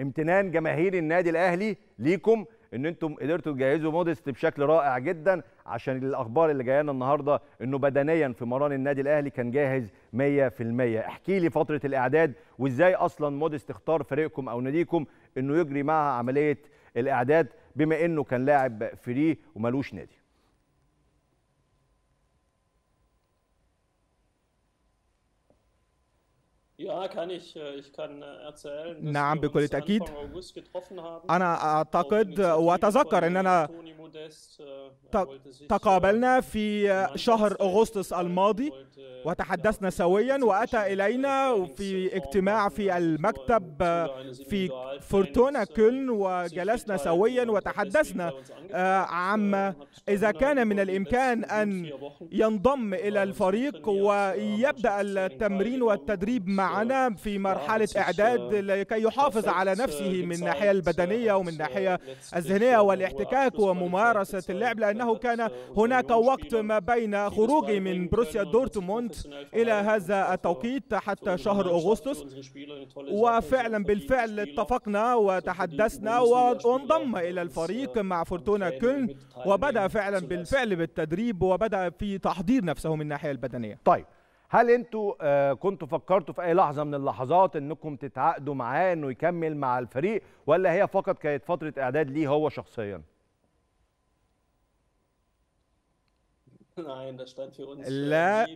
امتنان جماهير النادي الاهلي ليكم ان انتم قدرتوا تجهزوا موديست بشكل رائع جدا عشان الاخبار اللي جايه لنا النهارده انه بدنيا في مران النادي الاهلي كان جاهز 100% احكي لي فتره الاعداد وازاي اصلا موديست اختار فريقكم او ناديكم انه يجري معها عمليه الاعداد بما انه كان لاعب فري وملوش نادي Ja, kann ich. Äh, ich kann äh, erzählen, dass نعم بكل تأكيد أنا أعتقد وأتذكر أننا تقابلنا في شهر أغسطس الماضي وتحدثنا سويا وأتى إلينا في اجتماع في المكتب في فورتونا كولن وجلسنا سويا وتحدثنا آه، عما إذا كان من الإمكان أن ينضم إلى الفريق ويبدأ التمرين والتدريب معنا في مرحلة إعداد لكي يحافظ على نفسه من الناحية البدنية ومن الناحية الذهنية والاحتكاك وممارسة اللعب لأنه uh, كان هناك وقت ما بين خروجي من بروسيا دورتموند إلى هذا التوقيت حتى شهر أغسطس وفعلا بالفعل اتفقنا وتحدثنا وانضم إلى الفريق uh, مع فورتونا كولن وبدأ فعلا بالفعل بالتدريب وبدأ في تحضير نفسه من الناحية البدنية طيب هل انتوا آه، كنتوا فكرتوا في اي لحظه من اللحظات انكم تتعاقدوا معاه انه يكمل مع الفريق ولا هي فقط كانت فتره اعداد ليه هو شخصيا؟ لا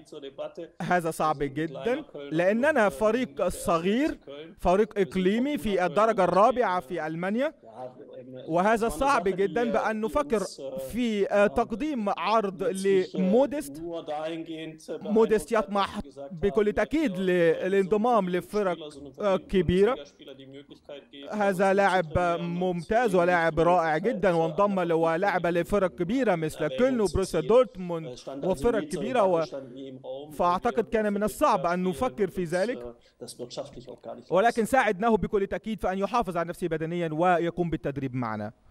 هذا صعب جدا لأننا فريق صغير فريق إقليمي في الدرجة الرابعة في ألمانيا وهذا صعب جدا بأن نفكر في تقديم عرض لمودست مودست يطمح بكل تأكيد للانضمام لفرق كبيرة هذا لاعب ممتاز ولاعب رائع جدا وانضم ولاعب لفرق كبيرة مثل كولن وبروسيا دورتموند وفرق كبيرة طيب، و... فأعتقد كان من الصعب أن نفكر يعني في ذلك آه، ولكن ساعدناه بكل تأكيد فأن يحافظ على نفسه بدنيا ويقوم بالتدريب معنا